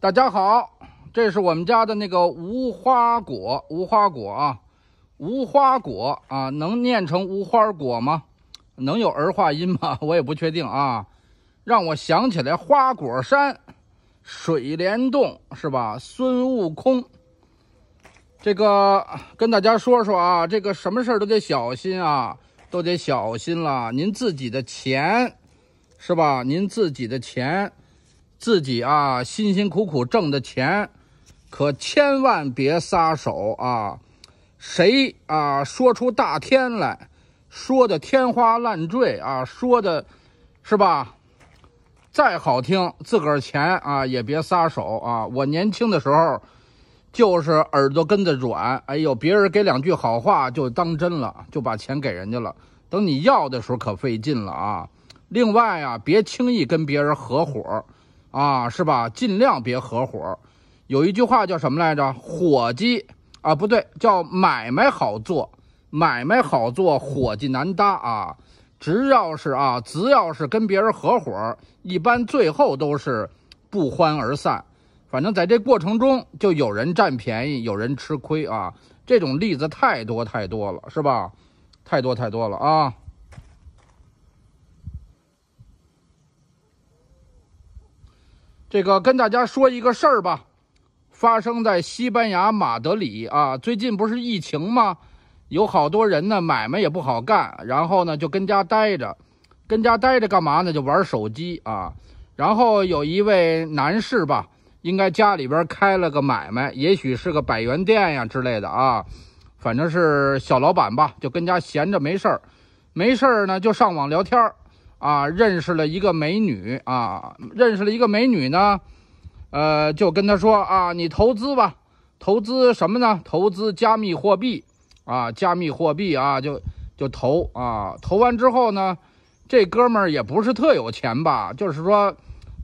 大家好，这是我们家的那个无花果，无花果啊，无花果啊，能念成无花果吗？能有儿化音吗？我也不确定啊，让我想起来花果山水帘洞是吧？孙悟空，这个跟大家说说啊，这个什么事都得小心啊，都得小心了，您自己的钱是吧？您自己的钱。自己啊，辛辛苦苦挣的钱，可千万别撒手啊！谁啊，说出大天来，说的天花乱坠啊，说的，是吧？再好听，自个儿钱啊也别撒手啊！我年轻的时候，就是耳朵根子软，哎呦，别人给两句好话就当真了，就把钱给人家了。等你要的时候可费劲了啊！另外啊，别轻易跟别人合伙。啊，是吧？尽量别合伙有一句话叫什么来着？伙计啊，不对，叫买卖好做，买卖好做，伙计难搭啊。只要是啊，只要是跟别人合伙一般最后都是不欢而散。反正在这过程中，就有人占便宜，有人吃亏啊。这种例子太多太多了，是吧？太多太多了啊。这个跟大家说一个事儿吧，发生在西班牙马德里啊。最近不是疫情吗？有好多人呢，买卖也不好干，然后呢就跟家待着，跟家待着干嘛呢？就玩手机啊。然后有一位男士吧，应该家里边开了个买卖，也许是个百元店呀之类的啊，反正是小老板吧，就跟家闲着没事儿，没事儿呢就上网聊天儿。啊，认识了一个美女啊，认识了一个美女呢，呃，就跟他说啊，你投资吧，投资什么呢？投资加密货币啊，加密货币啊，就就投啊，投完之后呢，这哥们儿也不是特有钱吧，就是说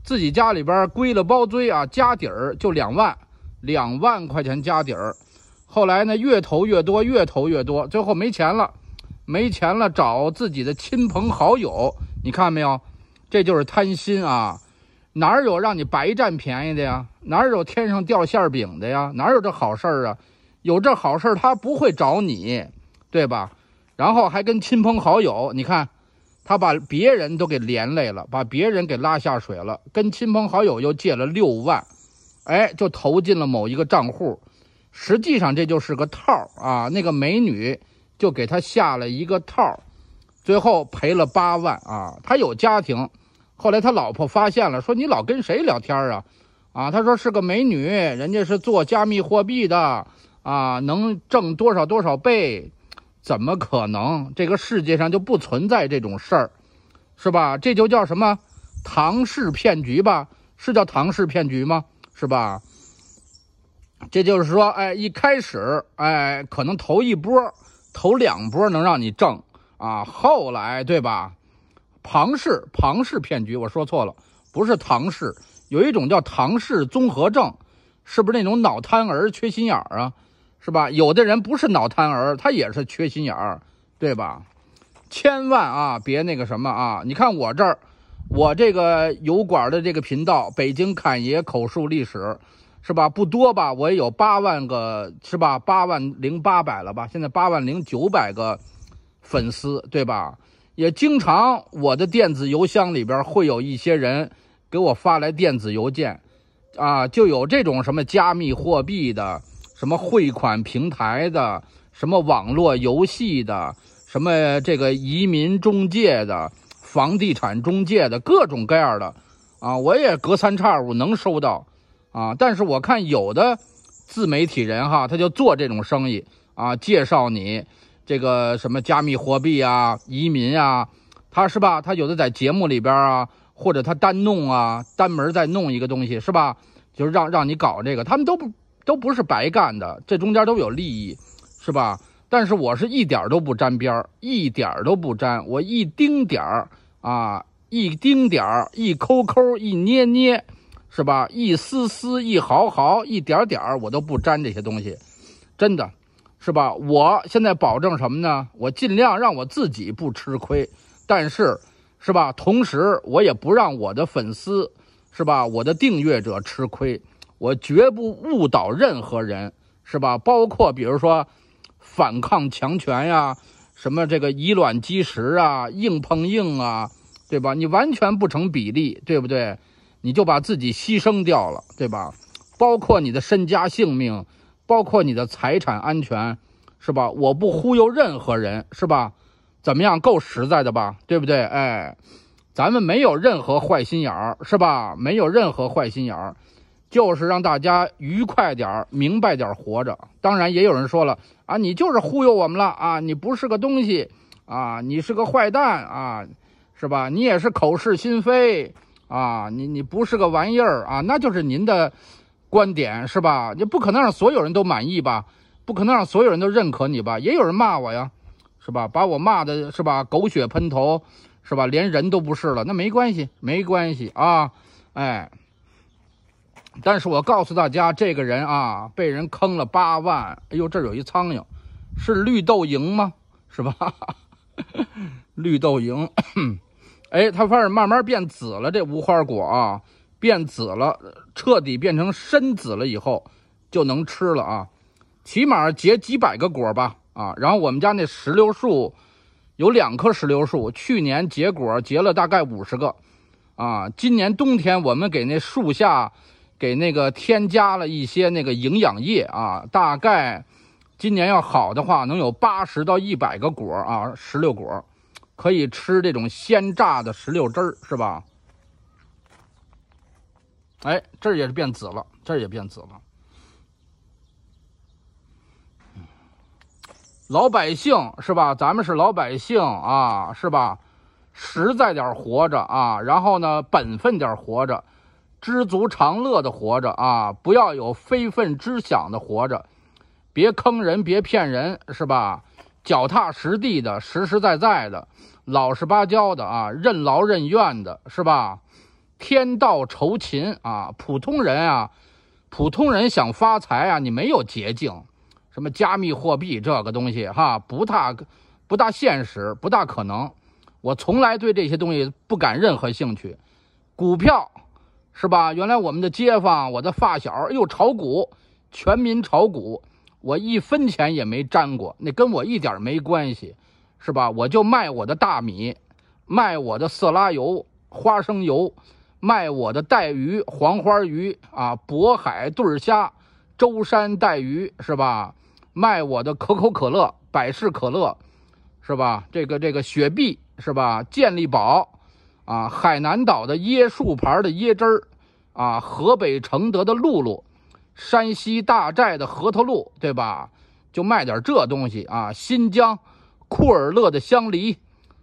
自己家里边归了包堆啊，家底儿就两万，两万块钱家底儿，后来呢，越投越多，越投越多，最后没钱了，没钱了，找自己的亲朋好友。你看没有，这就是贪心啊！哪有让你白占便宜的呀？哪有天上掉馅饼的呀？哪有这好事儿啊？有这好事儿他不会找你，对吧？然后还跟亲朋好友，你看，他把别人都给连累了，把别人给拉下水了。跟亲朋好友又借了六万，哎，就投进了某一个账户。实际上这就是个套儿啊！那个美女就给他下了一个套儿。最后赔了八万啊！他有家庭，后来他老婆发现了，说你老跟谁聊天啊？啊，他说是个美女，人家是做加密货币的啊，能挣多少多少倍？怎么可能？这个世界上就不存在这种事儿，是吧？这就叫什么唐氏骗局吧？是叫唐氏骗局吗？是吧？这就是说，哎，一开始，哎，可能头一波、头两波能让你挣。啊，后来对吧？庞氏庞氏骗局，我说错了，不是唐氏，有一种叫唐氏综合症，是不是那种脑瘫儿缺心眼儿啊？是吧？有的人不是脑瘫儿，他也是缺心眼儿，对吧？千万啊，别那个什么啊！你看我这儿，我这个油管的这个频道，北京侃爷口述历史，是吧？不多吧？我也有八万个，是吧？八万零八百了吧？现在八万零九百个。粉丝对吧？也经常我的电子邮箱里边会有一些人给我发来电子邮件，啊，就有这种什么加密货币的、什么汇款平台的、什么网络游戏的、什么这个移民中介的、房地产中介的各种各样的，啊，我也隔三差五能收到，啊，但是我看有的自媒体人哈，他就做这种生意啊，介绍你。这个什么加密货币啊，移民啊，他是吧？他有的在节目里边啊，或者他单弄啊，单门再弄一个东西是吧？就是让让你搞这个，他们都不都不是白干的，这中间都有利益，是吧？但是我是一点都不沾边一点都不沾，我一丁点儿啊，一丁点儿一抠抠一捏捏，是吧？一丝丝一毫毫一点点儿我都不沾这些东西，真的。是吧？我现在保证什么呢？我尽量让我自己不吃亏，但是，是吧？同时，我也不让我的粉丝，是吧？我的订阅者吃亏，我绝不误导任何人，是吧？包括比如说，反抗强权呀，什么这个以卵击石啊，硬碰硬啊，对吧？你完全不成比例，对不对？你就把自己牺牲掉了，对吧？包括你的身家性命。包括你的财产安全，是吧？我不忽悠任何人，是吧？怎么样，够实在的吧？对不对？哎，咱们没有任何坏心眼儿，是吧？没有任何坏心眼儿，就是让大家愉快点儿、明白点儿活着。当然也有人说了啊，你就是忽悠我们了啊，你不是个东西啊，你是个坏蛋啊，是吧？你也是口是心非啊，你你不是个玩意儿啊，那就是您的。观点是吧？你不可能让所有人都满意吧？不可能让所有人都认可你吧？也有人骂我呀，是吧？把我骂的是吧？狗血喷头，是吧？连人都不是了。那没关系，没关系啊！哎，但是我告诉大家，这个人啊，被人坑了八万。哎呦，这有一苍蝇，是绿豆蝇吗？是吧？绿豆蝇。哎，它开始慢慢变紫了，这无花果啊，变紫了。彻底变成深紫了以后，就能吃了啊！起码结几百个果吧啊！然后我们家那石榴树有两棵石榴树，去年结果结了大概五十个啊。今年冬天我们给那树下给那个添加了一些那个营养液啊，大概今年要好的话能有八十到一百个果啊，石榴果可以吃这种鲜榨的石榴汁儿，是吧？哎，这儿也是变紫了，这儿也变紫了。老百姓是吧？咱们是老百姓啊，是吧？实在点活着啊，然后呢，本分点活着，知足常乐的活着啊，不要有非分之想的活着，别坑人，别骗人，是吧？脚踏实地的，实实在在的，老实巴交的啊，任劳任怨的，是吧？天道酬勤啊！普通人啊，普通人想发财啊，你没有捷径。什么加密货币这个东西哈，不大，不大现实，不大可能。我从来对这些东西不感任何兴趣。股票是吧？原来我们的街坊，我的发小又炒股，全民炒股，我一分钱也没沾过，那跟我一点没关系，是吧？我就卖我的大米，卖我的色拉油、花生油。卖我的带鱼、黄花鱼啊，渤海对虾、舟山带鱼是吧？卖我的可口可乐、百事可乐，是吧？这个这个雪碧是吧？健力宝啊，海南岛的椰树牌的椰汁儿啊，河北承德的露露，山西大寨的核桃露，对吧？就卖点这东西啊！新疆库尔勒的香梨，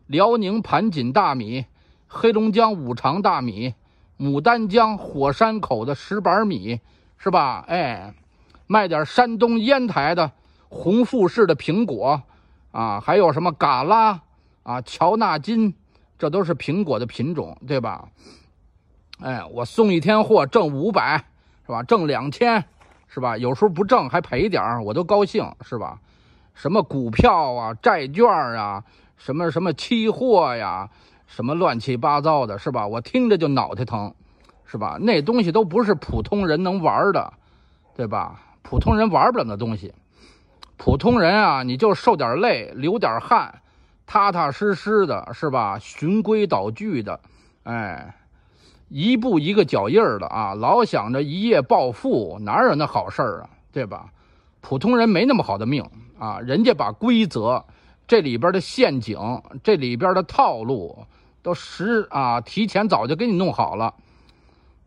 辽宁盘锦大米，黑龙江五常大米。牡丹江火山口的石板米，是吧？哎，卖点山东烟台的红富士的苹果，啊，还有什么嘎啦啊、乔纳金，这都是苹果的品种，对吧？哎，我送一天货挣五百，是吧？挣两千，是吧？有时候不挣还赔点我都高兴，是吧？什么股票啊、债券啊，什么什么期货呀。什么乱七八糟的，是吧？我听着就脑袋疼，是吧？那东西都不是普通人能玩的，对吧？普通人玩不了那东西。普通人啊，你就受点累，流点汗，踏踏实实的，是吧？循规蹈矩的，哎，一步一个脚印的啊。老想着一夜暴富，哪有那好事儿啊？对吧？普通人没那么好的命啊，人家把规则。这里边的陷阱，这里边的套路，都实啊提前早就给你弄好了。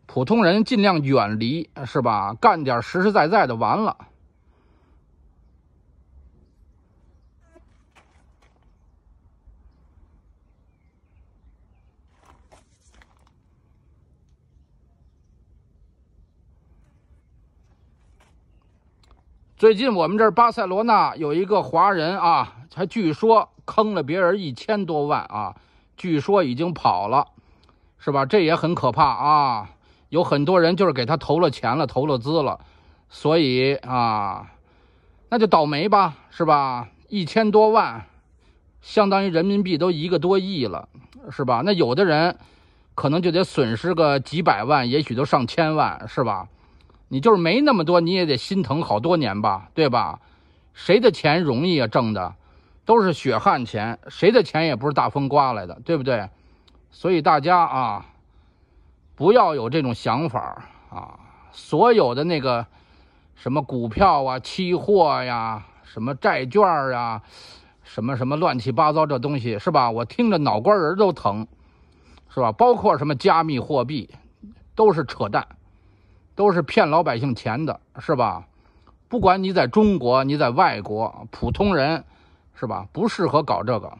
普通人尽量远离，是吧？干点实实在在的，完了。最近我们这儿巴塞罗那有一个华人啊。他据说坑了别人一千多万啊！据说已经跑了，是吧？这也很可怕啊！有很多人就是给他投了钱了，投了资了，所以啊，那就倒霉吧，是吧？一千多万，相当于人民币都一个多亿了，是吧？那有的人可能就得损失个几百万，也许都上千万，是吧？你就是没那么多，你也得心疼好多年吧，对吧？谁的钱容易啊挣的？都是血汗钱，谁的钱也不是大风刮来的，对不对？所以大家啊，不要有这种想法啊！所有的那个什么股票啊、期货呀、什么债券啊、什么什么乱七八糟这东西，是吧？我听着脑瓜仁都疼，是吧？包括什么加密货币，都是扯淡，都是骗老百姓钱的，是吧？不管你在中国，你在外国，普通人。是吧？不适合搞这个。